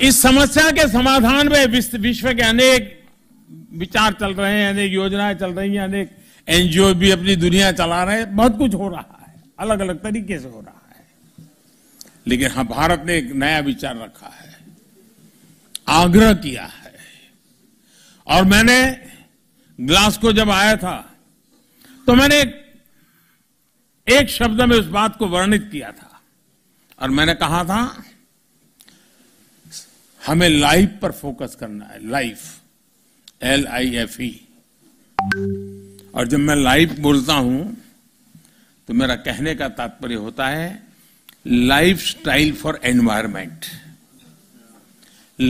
इस समस्या के समाधान में विश्व के अनेक विचार चल रहे हैं अनेक योजनाएं चल रही हैं अनेक एनजीओ भी अपनी दुनिया चला रहे हैं बहुत कुछ हो रहा है अलग अलग तरीके से हो रहा है लेकिन हाँ भारत ने एक नया विचार रखा है आग्रह किया है और मैंने ग्लास्को जब आया था तो मैंने एक शब्द में उस बात को वर्णित किया था और मैंने कहा था हमें लाइफ पर फोकस करना है life L I F E और जब मैं लाइफ बोलता हूं तो मेरा कहने का तात्पर्य होता है lifestyle for environment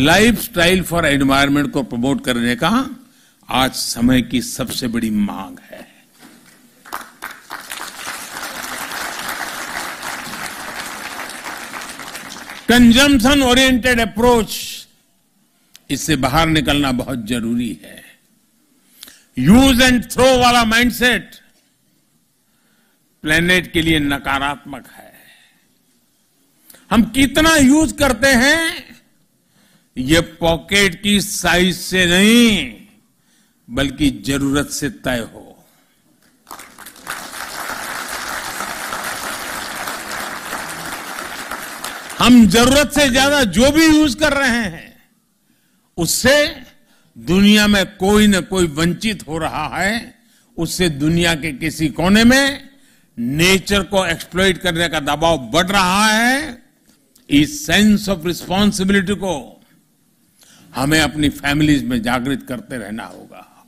lifestyle for environment को प्रमोट करने का आज समय की सबसे बड़ी मांग है कंजम्पशन ओरिएंटेड अप्रोच इससे बाहर निकलना बहुत जरूरी है यूज एंड थ्रो वाला माइंडसेट प्लेनेट के लिए नकारात्मक है हम कितना यूज करते हैं ये पॉकेट की साइज से नहीं बल्कि जरूरत से तय हो हम जरूरत से ज्यादा जो भी यूज कर रहे हैं उससे दुनिया में कोई न कोई वंचित हो रहा है उससे दुनिया के किसी कोने में नेचर को एक्सप्लोइट करने का दबाव बढ़ रहा है इस सेंस ऑफ रिस्पॉन्सिबिलिटी को हमें अपनी फैमिलीज में जागृत करते रहना होगा